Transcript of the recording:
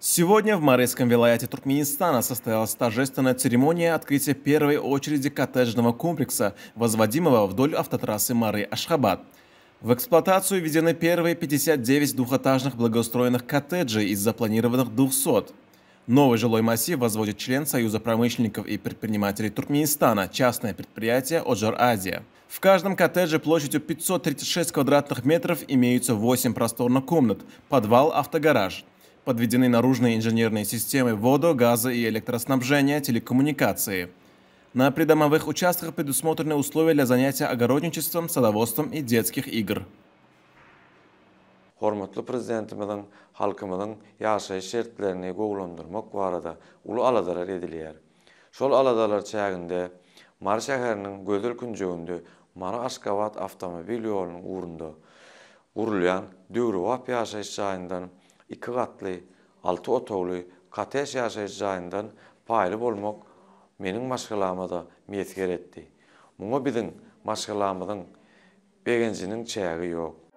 Сегодня в Марийском вилаяте Туркменистана состоялась торжественная церемония открытия первой очереди коттеджного комплекса, возводимого вдоль автотрассы Мары-Ашхабад. В эксплуатацию введены первые 59 двухэтажных благоустроенных коттеджей из запланированных 200. Новый жилой массив возводит член Союза промышленников и предпринимателей Туркменистана, частное предприятие «Оджар Азия». В каждом коттедже площадью 536 квадратных метров имеются 8 просторных комнат, подвал, автогараж – подведены наружные инженерные системы водо, газа и электроснабжения, телекоммуникации. На придомовых участках предусмотрены условия для занятия огородничеством, садоводством и детских игр. hormatly prezidentimizin halkymyzyň ýaşaýyş şertlerini gowlandyrmak barada uly aladalar edilýär. Şol aladalar çäginde Mar şäheriniň gözel künjeginde Mara Aşgabat avtomobil ýolunyň ugrunda urulýan döwrewap ýaşaýyş çağyndan iki katlı, altı otoğlu kateş yaşayış zayından paylı bolmak menin maşgılamada miyetger etdi. Muna bidin maşgılamadın begenzinin çeyagi yok.